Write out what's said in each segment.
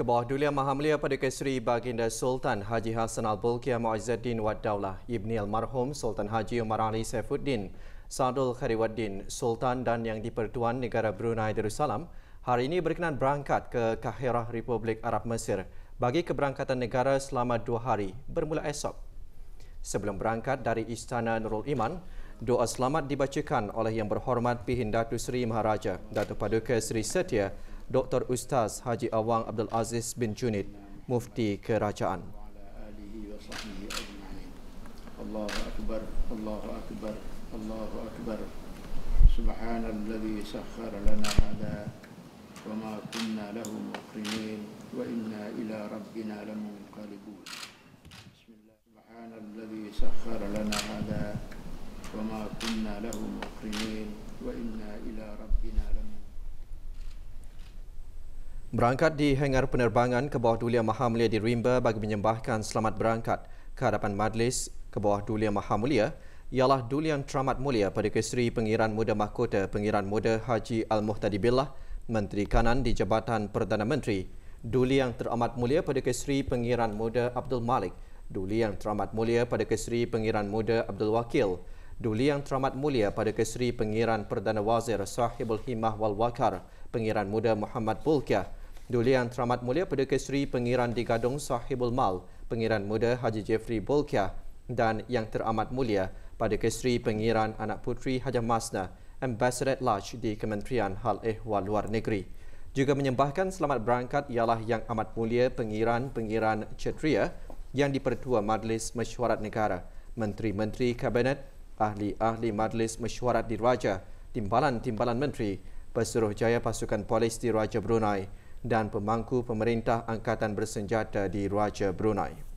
Kebawah Yang Maha Mulia Paduka Kesri Baginda Sultan Haji Hassan Al-Bulkiyah Mu'izzuddin Wad Daulah, Ibni Almarhum Sultan Haji Umar Ali Saifuddin, Sadul Khariwaddin, Sultan dan Yang Dipertuan Negara Brunei Darussalam, hari ini berkenan berangkat ke Kaherah Republik Arab Mesir bagi keberangkatan negara selama dua hari bermula esok. Sebelum berangkat dari Istana Nurul Iman, doa selamat dibacakan oleh Yang Berhormat Pihin Datu Seri Maharaja, Datuk Paduka Seri Setia, Dr. Ustaz Haji Awang Abdul Aziz bin Junid, Mufti Kerajaan. Allahu Akbar, Allahu Akbar, Allahu Akbar. سبحان الذي سخر لنا هذا وما كنا له مقرنين وإنا إلى ربنا لمنقلبون بسم الله سبحان الذي سخر لنا هذا وما كنا له مقرنين وإنا إلى ربنا لمنقلبون Berangkat di hangar penerbangan ke bawah Dulia Maha Mulia di Rimba bagi menyembahkan selamat berangkat ke hadapan majlis ke bawah Dulia Maha Mulia ialah Dulian Teramat Mulia pada kesri Pengiran Muda Mahkota Pengiran Muda Haji Al-Muhtadi Billah Menteri Kanan di Jabatan Perdana Menteri Duli yang teramat mulia pada kesri Pengiran Muda Abdul Malik Duli yang teramat mulia pada kesri Pengiran Muda Abdul Wakil Duli yang teramat mulia pada kesri Pengiran Perdana Wazir Sahibul Himah Wal Wakar Pengiran Muda Muhammad Bulkiah Duli Yang Teramat Mulia Perdeka Seri Pengiran di Gadong Sahibul Mal, Pengiran Muda Haji Jeffrey Bolkia dan Yang Teramat Mulia pada Keseri Pengiran Anak Putri Hajah Masna, Ambassador at Large di Kementerian Hal Ehwal Luar Negeri. Juga menyembahkan selamat berangkat ialah Yang Amat Mulia Pengiran-Pengiran Cetria yang dipertua Majlis Mesyuarat Negara, Menteri-Menteri Kabinet, Ahli-Ahli Majlis Mesyuarat Diraja, Timbalan-Timbalan Menteri, Pesuruh Jaya Pasukan Polis Diraja Brunei, dan pemangku pemerintah angkatan bersenjata di Raja Brunei.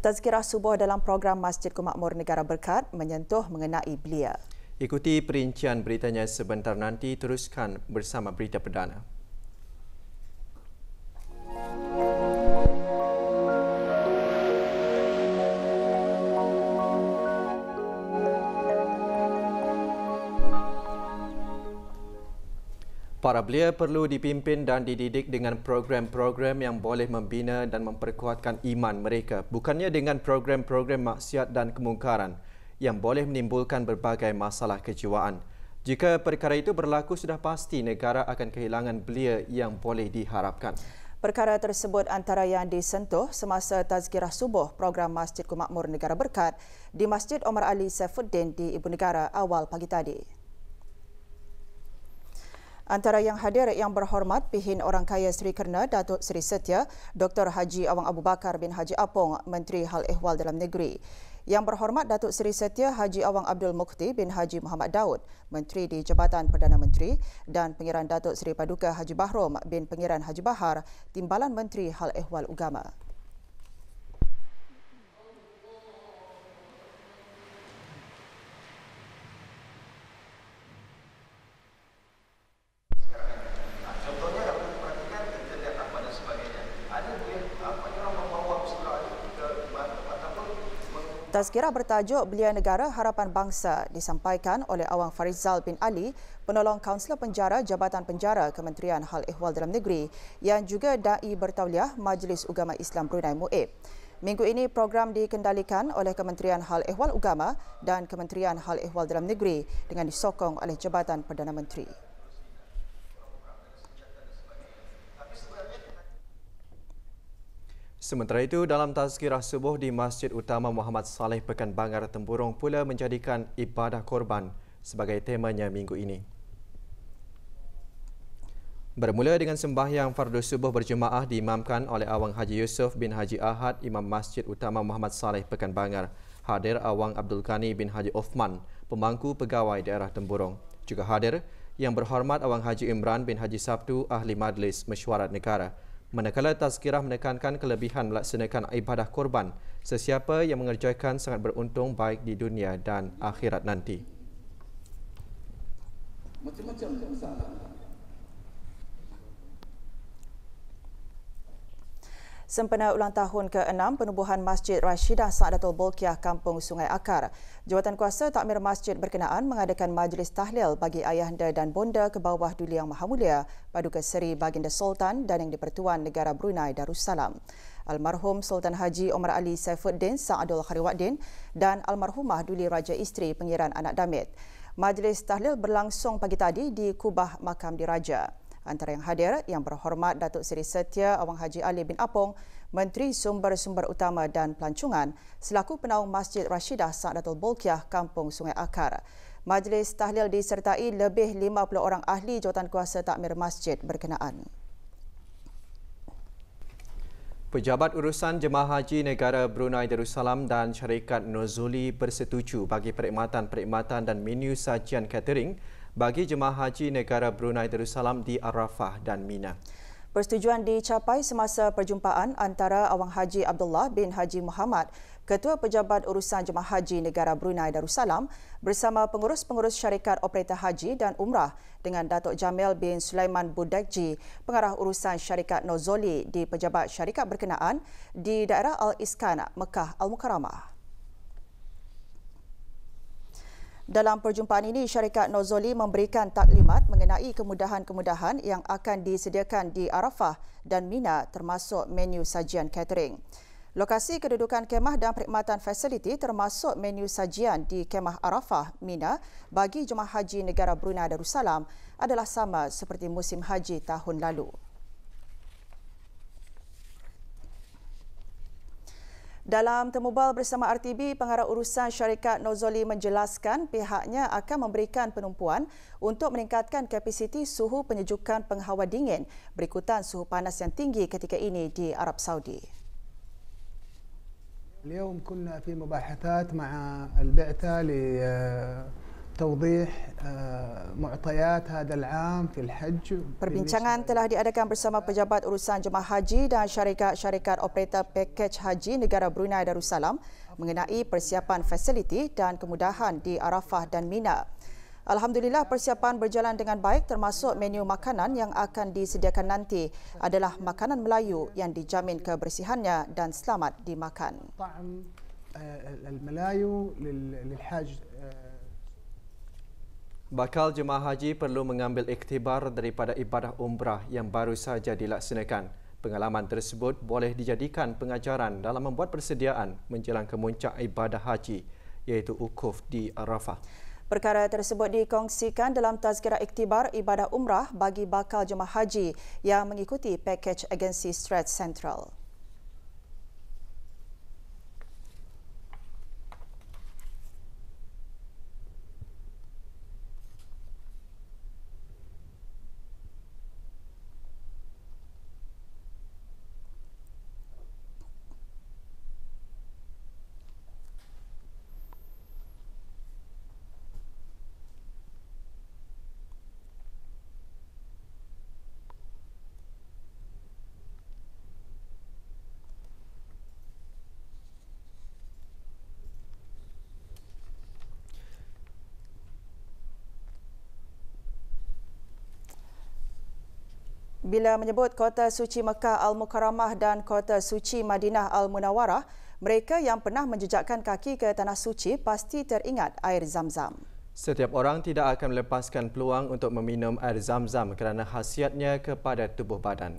Tazkirah subuh dalam program Masjid Kemakmur Negara Berkat menyentuh mengenai belia. Ikuti perincian beritanya sebentar nanti teruskan bersama berita perdana. Para belia perlu dipimpin dan dididik dengan program-program yang boleh membina dan memperkuatkan iman mereka, bukannya dengan program-program maksiat dan kemungkaran yang boleh menimbulkan berbagai masalah kejiwaan. Jika perkara itu berlaku, sudah pasti negara akan kehilangan belia yang boleh diharapkan. Perkara tersebut antara yang disentuh semasa tazkirah subuh program Masjid Kumakmur Negara Berkat di Masjid Omar Ali Saifuddin di Ibu Negara awal pagi tadi. Antara yang hadir yang berhormat Pihin Orang Kaya Sri Kerna Datuk Sri Setia, Dr. Haji Awang Abu Bakar bin Haji Apong, Menteri Hal Ehwal Dalam Negeri. Yang berhormat Datuk Seri Setia Haji Awang Abdul Mukti bin Haji Muhammad Daud, Menteri di Jabatan Perdana Menteri dan Pengiran Datuk Seri Paduka Haji Bahrom bin Pengiran Haji Bahar, Timbalan Menteri Hal Ehwal Ugama. Tazkirah bertajuk Belia Negara Harapan Bangsa disampaikan oleh Awang Farizal bin Ali, penolong Kaunselor Penjara Jabatan Penjara Kementerian Hal Ehwal Dalam Negeri yang juga da'i bertauliah Majlis Ugama Islam Brunei Mu'ib. Minggu ini program dikendalikan oleh Kementerian Hal Ehwal Ugama dan Kementerian Hal Ehwal Dalam Negeri dengan disokong oleh Jabatan Perdana Menteri. Sementara itu, dalam tazkirah subuh di Masjid Utama Muhammad Saleh Pekan Bangar, Temburong pula menjadikan ibadah korban sebagai temanya minggu ini. Bermula dengan sembahyang fardu subuh berjemaah diimamkan oleh Awang Haji Yusuf bin Haji Ahad, Imam Masjid Utama Muhammad Saleh Pekan Bangar. hadir Awang Abdul Kani bin Haji Othman, pemangku pegawai daerah Temburong. Juga hadir yang berhormat Awang Haji Imran bin Haji Sabtu, Ahli Majlis Mesyuarat Negara, Manakala Tazkirah menekankan kelebihan melaksanakan ibadah korban, sesiapa yang mengerjakan sangat beruntung baik di dunia dan akhirat nanti. Macam-macam masalah. sempena ulang tahun ke-6 penubuhan Masjid Rashidah Sa'adatul Bolkiah Kampung Sungai Akar. Jawatan kuasa takmir masjid berkenaan mengadakan majlis tahlil bagi ayahanda dan bonda ke bawah Duli Yang Maha Mulia, Paduka Seri Baginda Sultan dan Yang Dipertuan Negara Brunei Darussalam. Almarhum Sultan Haji Omar Ali Saifuddin Sa'adul Khariwaddin dan Almarhumah Duli Raja Isteri Pengiran Anak Damit. Majlis tahlil berlangsung pagi tadi di Kubah Makam Diraja. Antara yang hadir yang berhormat Datuk Seri Setia Awang Haji Ali bin Apong, Menteri Sumber-Sumber Utama dan Pelancongan selaku penaung Masjid Rashidah Sa'adatul Bolkiah, Kampung Sungai Akar. Majlis tahlil disertai lebih 50 orang ahli jawatan kuasa takmir masjid berkenaan. Pejabat Urusan Jemaah Haji Negara Brunei Darussalam dan Syarikat Nozuli bersetuju bagi perkhidmatan-perkhidmatan dan menu sajian catering bagi jemaah haji negara Brunei Darussalam di Arafah dan Mina. Persetujuan dicapai semasa perjumpaan antara Awang Haji Abdullah bin Haji Muhammad, Ketua Pejabat Urusan Jemaah Haji Negara Brunei Darussalam bersama pengurus-pengurus syarikat operator haji dan umrah dengan Datuk Jamil bin Sulaiman Budakji, pengarah urusan syarikat Nozoli di Pejabat Syarikat Berkenaan di daerah Al-Iskan, Mekah al Mukaramah. Dalam perjumpaan ini, syarikat Nozoli memberikan taklimat mengenai kemudahan-kemudahan yang akan disediakan di Arafah dan Mina termasuk menu sajian catering. Lokasi kedudukan kemah dan perkhidmatan fasiliti termasuk menu sajian di kemah Arafah, Mina bagi jemaah haji negara Brunei Darussalam adalah sama seperti musim haji tahun lalu. Dalam temubal bersama RTB, pengarah urusan syarikat Nozoli menjelaskan pihaknya akan memberikan penumpuan untuk meningkatkan kapasiti suhu penyejukan penghawa dingin berikutan suhu panas yang tinggi ketika ini di Arab Saudi. اليوم كنا في al مع البعثة توضيح معطيات هذا العام في الحج perbincangan telah diadakan bersama pejabat urusan jemaah haji dan syarikat-syarikat operator pakej haji negara Brunei Darussalam mengenai persiapan fasiliti dan kemudahan di Arafah dan Mina. Alhamdulillah persiapan berjalan dengan baik termasuk menu makanan yang akan disediakan nanti adalah makanan Melayu yang dijamin kebersihannya dan selamat dimakan. Bakal jemaah haji perlu mengambil iktibar daripada ibadah umrah yang baru saja dilaksanakan. Pengalaman tersebut boleh dijadikan pengajaran dalam membuat persediaan menjelang kemuncak ibadah haji iaitu ukuf di Arafah. Perkara tersebut dikongsikan dalam tazkira iktibar ibadah umrah bagi bakal jemaah haji yang mengikuti pakej agensi Strat Central. Bila menyebut Kota Suci Mekah Al-Mukarramah dan Kota Suci Madinah Al-Munawarah, mereka yang pernah menjejakkan kaki ke Tanah Suci pasti teringat air zam-zam. Setiap orang tidak akan melepaskan peluang untuk meminum air zam-zam kerana khasiatnya kepada tubuh badan.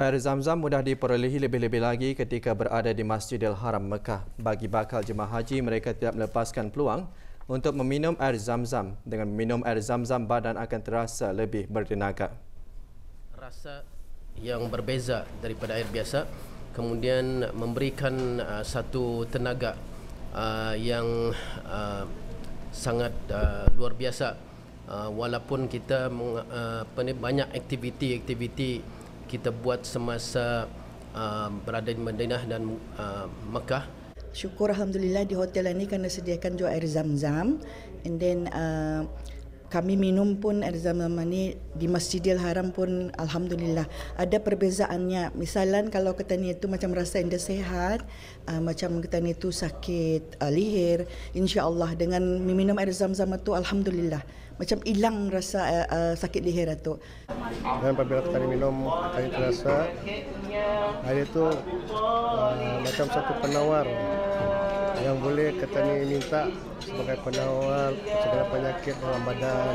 Air zam-zam mudah diperolehi lebih-lebih lagi ketika berada di Masjidil Haram Mekah. Bagi bakal jemaah haji, mereka tidak melepaskan peluang untuk meminum air zam-zam. Dengan meminum air zam-zam, badan akan terasa lebih bertenaga. Rasa yang berbeza daripada air biasa kemudian memberikan uh, satu tenaga uh, yang uh, sangat uh, luar biasa uh, walaupun kita uh, banyak aktiviti-aktiviti aktiviti kita buat semasa uh, berada di Madinah dan uh, Mekah. Syukur Alhamdulillah di hotel ini kerana sediakan juga air zam-zam. And then uh, kami minum pun air zam-zam ini di Masjidil Haram pun Alhamdulillah. Ada perbezaannya. Misalnya kalau kita ni itu macam rasa indah sehat, uh, macam kita ni itu sakit uh, lihir. InsyaAllah dengan minum air zam-zam itu Alhamdulillah macam hilang rasa uh, uh, sakit leher Datuk. Dan apabila kita minum, akan terasa air itu uh, eh, macam satu penawar yang boleh kita ni minta sebagai penawar segala penyakit dalam badan.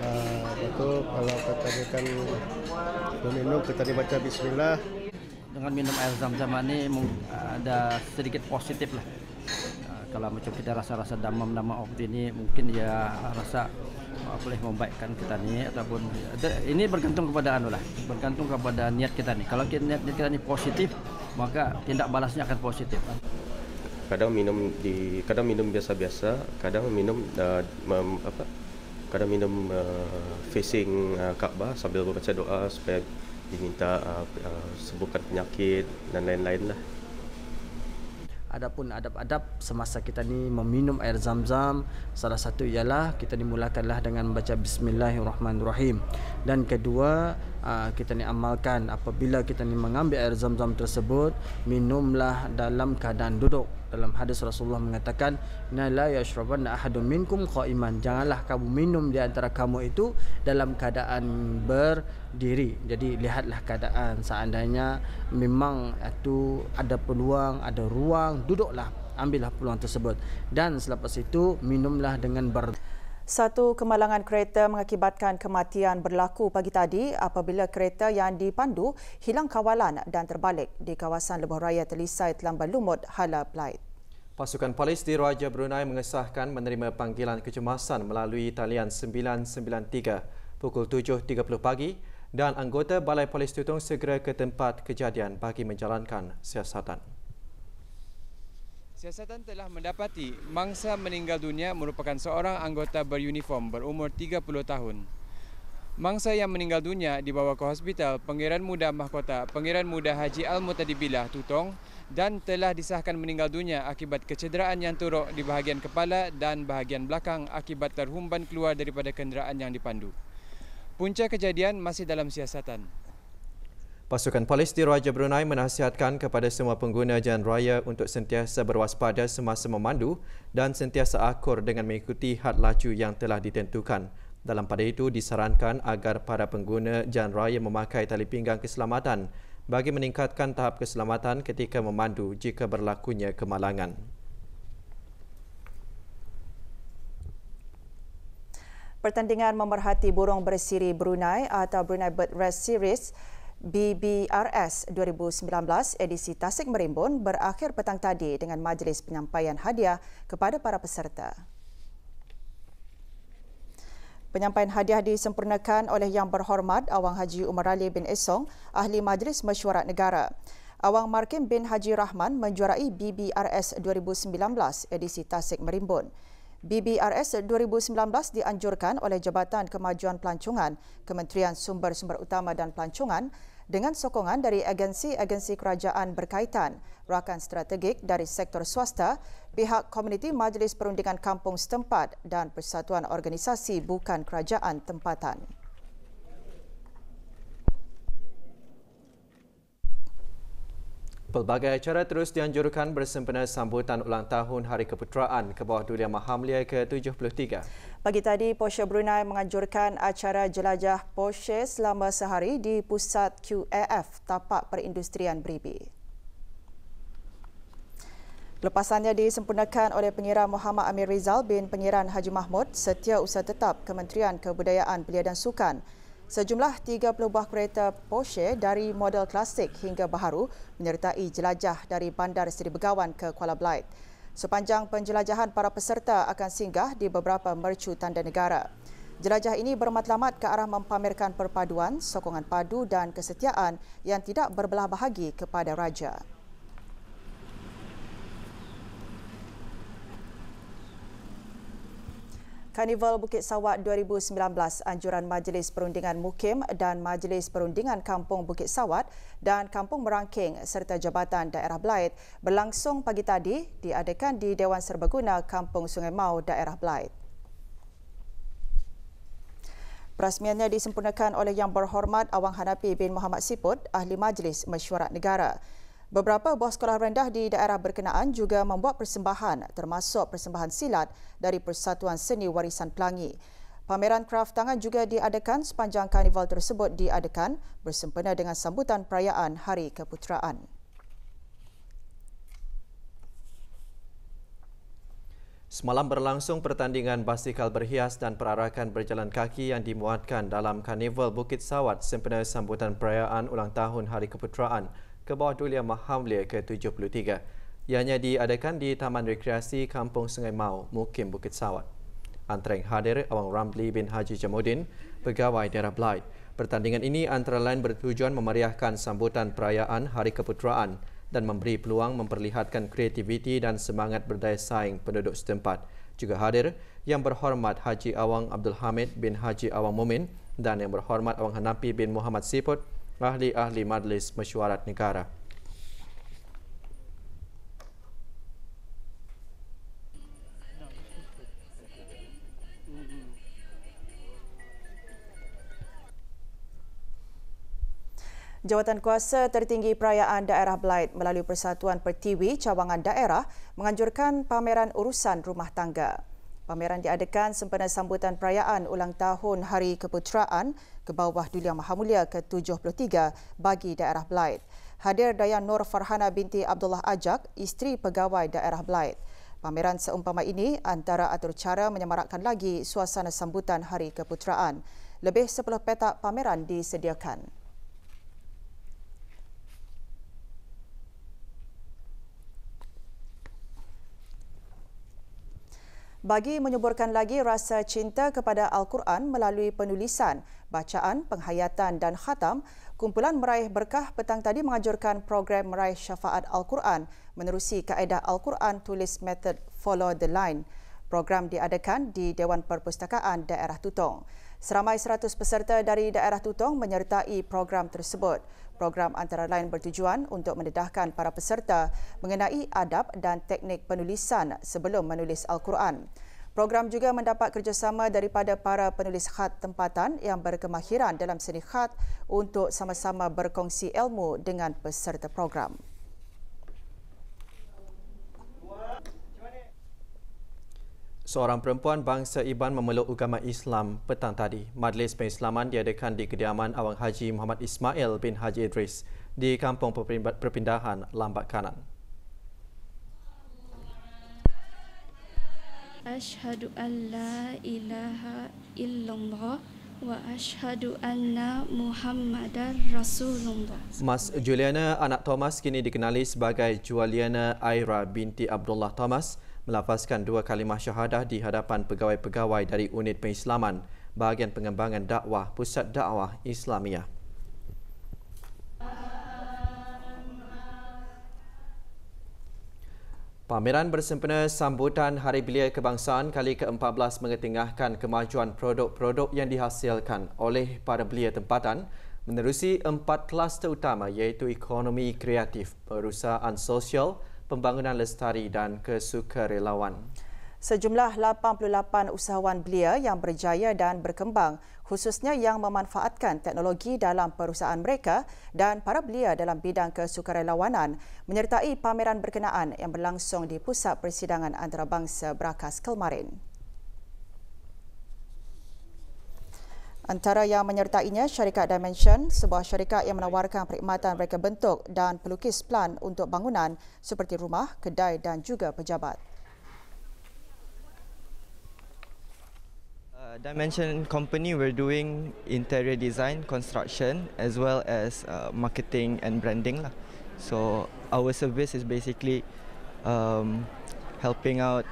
Uh, kalau kita ni kan, minum, kita ni bismillah. Dengan minum air zam-zam ini ada sedikit positif lah kalau macam kita rasa-rasa damam nama of ini mungkin ya rasa ah, boleh membaikkan kita ni ataupun ini bergantung kepada anu lah bergantung kepada niat kita ni kalau niat kita ni positif maka tindak balasnya akan positif kadang minum di kadang minum biasa-biasa kadang minum uh, mem, apa kadang minum uh, facing uh, Kaabah sambil baca doa supaya diminta uh, uh, sembuhkan penyakit dan lain-lain lah Adapun adab-adab semasa kita ni meminum air zam-zam Salah satu ialah kita dimulakanlah dengan membaca Bismillahirrahmanirrahim Dan kedua Ah, kita ni amalkan apabila kita ni mengambil air zam-zam tersebut minumlah dalam keadaan duduk dalam hadis Rasulullah mengatakan ya la yashrabanna ahadun minkum qa'iman janganlah kamu minum di antara kamu itu dalam keadaan berdiri jadi lihatlah keadaan seandainya memang itu ada peluang ada ruang duduklah ambillah peluang tersebut dan selepas itu minumlah dengan berdiri satu kemalangan kereta mengakibatkan kematian berlaku pagi tadi apabila kereta yang dipandu hilang kawalan dan terbalik di kawasan lebuh raya Telisai Telamba Lumut, Hala Plait. Pasukan polis di Raja Brunei mengesahkan menerima panggilan kecemasan melalui talian 993 pukul 7.30 pagi dan anggota Balai Polis Tutung segera ke tempat kejadian bagi menjalankan siasatan. Siasatan telah mendapati mangsa meninggal dunia merupakan seorang anggota beruniform berumur 30 tahun. Mangsa yang meninggal dunia dibawa ke hospital Pengiran Muda Mahkota Pengiran Muda Haji Al-Mutadi Tutong dan telah disahkan meninggal dunia akibat kecederaan yang teruk di bahagian kepala dan bahagian belakang akibat terhumban keluar daripada kenderaan yang dipandu. Punca kejadian masih dalam siasatan. Pasukan polis di Raja Brunei menasihatkan kepada semua pengguna jalan raya untuk sentiasa berwaspada semasa memandu dan sentiasa akur dengan mengikuti had laju yang telah ditentukan. Dalam pada itu, disarankan agar para pengguna jalan raya memakai tali pinggang keselamatan bagi meningkatkan tahap keselamatan ketika memandu jika berlakunya kemalangan. Pertandingan memerhati burung bersiri Brunei atau Brunei Bird Race Series BBRS 2019 edisi Tasik Merimbun berakhir petang tadi dengan majlis penyampaian hadiah kepada para peserta. Penyampaian hadiah disempurnakan oleh Yang Berhormat Awang Haji Umar Ali bin Esong, Ahli Majlis Mesyuarat Negara. Awang Markim bin Haji Rahman menjuarai BBRS 2019 edisi Tasik Merimbun. BBRS 2019 dianjurkan oleh Jabatan Kemajuan Pelancongan, Kementerian Sumber-Sumber Utama dan Pelancongan dengan sokongan dari agensi-agensi kerajaan berkaitan, rakan strategik dari sektor swasta, pihak komuniti Majlis Perundingan Kampung setempat dan Persatuan Organisasi Bukan Kerajaan Tempatan. Pelbagai acara terus dianjurkan bersempena sambutan ulang tahun Hari Keputeraan ke bawah Maha Mulia ke-73. Pagi tadi, Porsche Brunei menganjurkan acara jelajah Porsche selama sehari di pusat QAF, Tapak Perindustrian Beribi. Lepasannya disempurnakan oleh Pengiran Muhammad Amir Rizal bin Pengiran Haji Mahmud, Setiausaha Tetap Kementerian Kebudayaan Belia dan Sukan. Sejumlah 30 buah kereta Porsche dari model klasik hingga baharu menyertai jelajah dari Bandar Seri Begawan ke Kuala Belait. Sepanjang penjelajahan, para peserta akan singgah di beberapa mercu tanda negara. Jelajah ini bermatlamat ke arah mempamerkan perpaduan, sokongan padu dan kesetiaan yang tidak berbelah bahagi kepada raja. Karnival Bukit Sawat 2019 anjuran Majlis Perundingan Mukim dan Majlis Perundingan Kampung Bukit Sawat dan Kampung Merangking serta Jabatan Daerah Belait berlangsung pagi tadi diadakan di Dewan Serbaguna Kampung Sungai Mau Daerah Belait. Perasmiannya disempurnakan oleh Yang Berhormat Awang Hanapi bin Muhammad Siput, Ahli Majlis Mesyuarat Negara. Beberapa buah sekolah rendah di daerah berkenaan juga membuat persembahan termasuk persembahan silat dari Persatuan Seni Warisan Pelangi. Pameran kraf tangan juga diadakan sepanjang karnival tersebut diadakan bersempena dengan sambutan perayaan Hari Keputeraan. Semalam berlangsung pertandingan basikal berhias dan perarakan berjalan kaki yang dimuatkan dalam Karnival Bukit Sawat sempena sambutan perayaan ulang tahun Hari Keputeraan ke bawah Dulia Mahamlia ke-73. Ianya diadakan di Taman Rekreasi Kampung Sungai Mau, Mukim Bukit Sawat. Antara yang hadir, Awang Ramli bin Haji Jamudin, pegawai daerah Blight. Pertandingan ini antara lain bertujuan memeriahkan sambutan perayaan Hari Keputeraan dan memberi peluang memperlihatkan kreativiti dan semangat berdaya saing penduduk setempat. Juga hadir yang berhormat Haji Awang Abdul Hamid bin Haji Awang Mumin dan yang berhormat Awang Hanapi bin Muhammad Siput, ahli-ahli majlis mesyuarat negara. Jawatan Kuasa Tertinggi Perayaan Daerah Blight melalui Persatuan Pertiwi Cawangan Daerah menganjurkan pameran urusan rumah tangga. Pameran diadakan sempena sambutan perayaan ulang tahun Hari Keputeraan ke bawah Dulia Mahamulia ke-73 bagi daerah Blight. Hadir Dayan Nur Farhana binti Abdullah Ajak, isteri pegawai daerah Blight. Pameran seumpama ini antara atur cara menyemarakkan lagi suasana sambutan Hari Keputeraan. Lebih 10 petak pameran disediakan. bagi menyuburkan lagi rasa cinta kepada Al-Quran melalui penulisan, bacaan, penghayatan dan khatam, kumpulan meraih berkah petang tadi menganjurkan program meraih syafaat Al-Quran menerusi kaedah Al-Quran tulis method follow the line. Program diadakan di Dewan Perpustakaan Daerah Tutong. Seramai 100 peserta dari daerah Tutong menyertai program tersebut. Program antara lain bertujuan untuk mendedahkan para peserta mengenai adab dan teknik penulisan sebelum menulis Al-Quran. Program juga mendapat kerjasama daripada para penulis khat tempatan yang berkemahiran dalam seni khat untuk sama-sama berkongsi ilmu dengan peserta program. Seorang perempuan bangsa Iban memeluk agama Islam petang tadi. Majlis Pengislaman diadakan di kediaman Awang Haji Muhammad Ismail bin Haji Idris di Kampung Perpindahan Lambat Kanan. Ashhadu an la ilaha illallah wa ashhadu anna Muhammadar Rasulullah. Mas Juliana anak Thomas kini dikenali sebagai Juliana Aira binti Abdullah Thomas melafazkan dua kalimah syahadah di hadapan pegawai-pegawai dari unit pengislaman bahagian pengembangan dakwah Pusat Dakwah Islamiah. Pameran bersempena sambutan Hari Belia Kebangsaan kali ke-14 mengetengahkan kemajuan produk-produk yang dihasilkan oleh para belia tempatan menerusi empat kluster utama iaitu ekonomi kreatif, perusahaan sosial, Pembangunan Lestari dan Kesukarelawan. Sejumlah 88 usahawan belia yang berjaya dan berkembang khususnya yang memanfaatkan teknologi dalam perusahaan mereka dan para belia dalam bidang kesukarelawanan menyertai pameran berkenaan yang berlangsung di Pusat Persidangan Antarabangsa Berakas kemarin. Antara yang menyertainya syarikat Dimension, sebuah syarikat yang menawarkan perkhidmatan reka bentuk dan pelukis plan untuk bangunan seperti rumah, kedai dan juga pejabat. Uh, Dimension company we're doing interior design, construction as well as uh, marketing and branding lah. So our service is basically um, helping out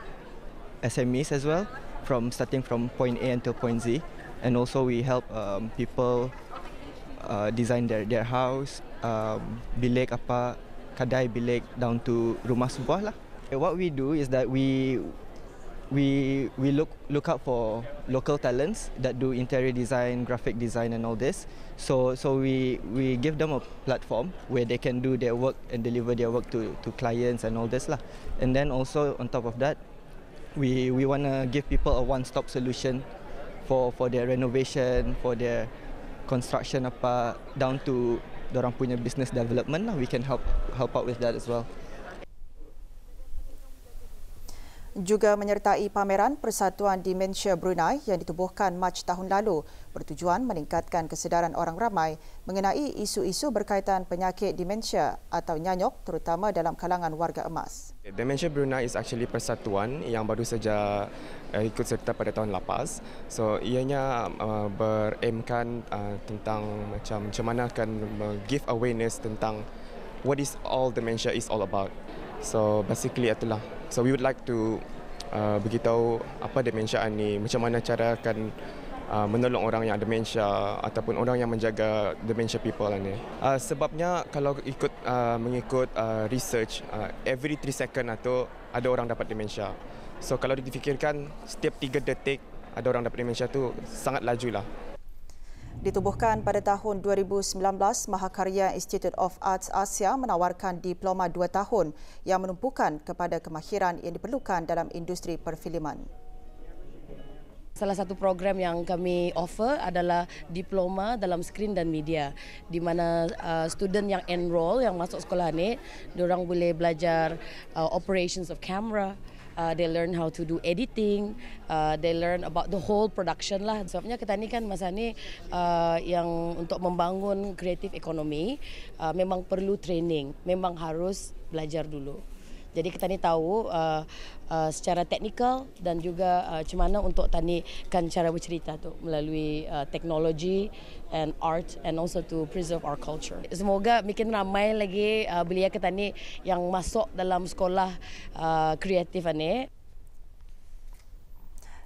SMEs as well from starting from point A until point Z. and also we help um, people uh, design their their house, um, bilik apa, kadai bilik down to rumah sebuah lah. What we do is that we we we look look out for local talents that do interior design, graphic design, and all this. So so we we give them a platform where they can do their work and deliver their work to to clients and all this lah. And then also on top of that, we we wanna give people a one-stop solution for for their renovation, for their construction apa down to dorang punya business development lah. We can help help out with that as well juga menyertai pameran Persatuan Dementia Brunei yang ditubuhkan Mac tahun lalu bertujuan meningkatkan kesedaran orang ramai mengenai isu-isu berkaitan penyakit dementia atau nyanyok terutama dalam kalangan warga emas. Dementia Brunei is actually persatuan yang baru saja eh, ikut serta pada tahun lepas. So ianya uh, beraimkan uh, tentang macam macam mana akan give awareness tentang what is all dementia is all about. So basically itulah. So we would like to uh, beritahu apa demensia ini, macam mana cara akan uh, menolong orang yang ada demensia ataupun orang yang menjaga demensia people ini. Uh, sebabnya kalau ikut uh, mengikut uh, research, uh, every 3 second atau ada orang dapat demensia. So kalau difikirkan setiap 3 detik ada orang dapat demensia tu sangat laju lah. Ditubuhkan pada tahun 2019, Mahakarya Institute of Arts Asia menawarkan diploma dua tahun yang menumpukan kepada kemahiran yang diperlukan dalam industri perfilman. Salah satu program yang kami offer adalah diploma dalam skrin dan media di mana uh, student yang enroll yang masuk sekolah ini, orang boleh belajar uh, operations of camera, uh, they learn how to do editing, uh, they learn about the whole production lah. Sebabnya kita ni kan masa ni uh, yang untuk membangun kreatif ekonomi uh, memang perlu training, memang harus belajar dulu. Jadi kita ni tahu uh, uh, secara teknikal dan juga uh, macam uh, mana untuk tani kan cara bercerita tu melalui uh, teknologi and art and also to preserve our culture. Semoga makin ramai lagi uh, belia ketani yang masuk dalam sekolah uh, kreatif ni.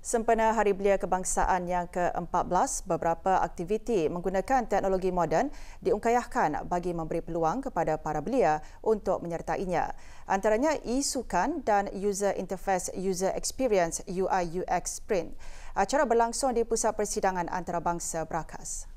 Sempena Hari Belia Kebangsaan yang ke-14, beberapa aktiviti menggunakan teknologi moden diungkayahkan bagi memberi peluang kepada para belia untuk menyertainya. Antaranya e-sukan dan User Interface User Experience UI UX Sprint. Acara berlangsung di Pusat Persidangan Antarabangsa Berakas.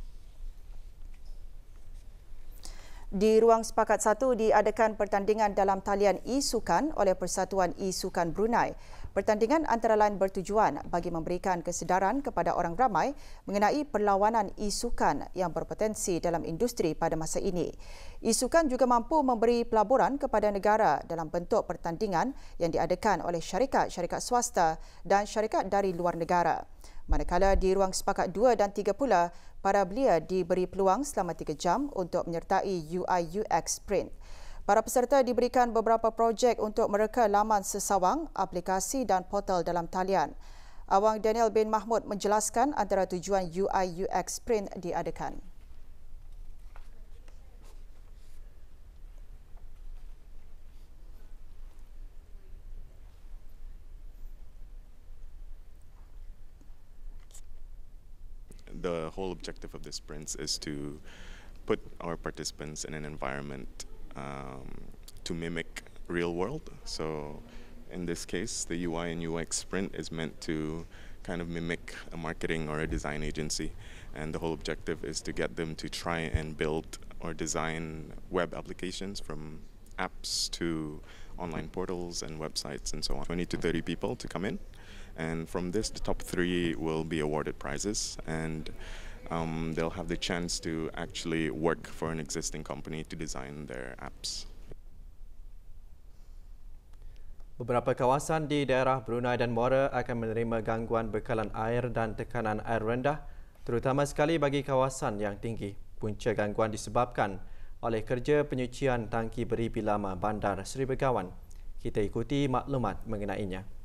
Di Ruang Sepakat satu diadakan pertandingan dalam talian e-sukan oleh Persatuan e-sukan Brunei. Pertandingan antara lain bertujuan bagi memberikan kesedaran kepada orang ramai mengenai perlawanan isukan yang berpotensi dalam industri pada masa ini. Isukan juga mampu memberi pelaburan kepada negara dalam bentuk pertandingan yang diadakan oleh syarikat-syarikat swasta dan syarikat dari luar negara. Manakala di ruang sepakat 2 dan 3 pula, para belia diberi peluang selama 3 jam untuk menyertai UIUX Sprint. Para peserta diberikan beberapa projek untuk mereka laman sesawang, aplikasi dan portal dalam talian. Awang Daniel bin Mahmud menjelaskan antara tujuan UI UX Sprint diadakan. The whole objective of this sprint is to put our participants in an environment um, to mimic real world. So in this case, the UI and UX sprint is meant to kind of mimic a marketing or a design agency. And the whole objective is to get them to try and build or design web applications from apps to online portals and websites and so on. 20 to 30 people to come in. And from this, the top three will be awarded prizes. And um, they'll have the chance to actually work for an existing company to design their apps. Beberapa kawasan di daerah Brunei dan Muara akan menerima gangguan bekalan air dan tekanan air rendah, terutama sekali bagi kawasan yang tinggi. Punca gangguan disebabkan oleh kerja penyucian tangki beri lama bandar Seri Begawan. Kita ikuti maklumat mengenainya.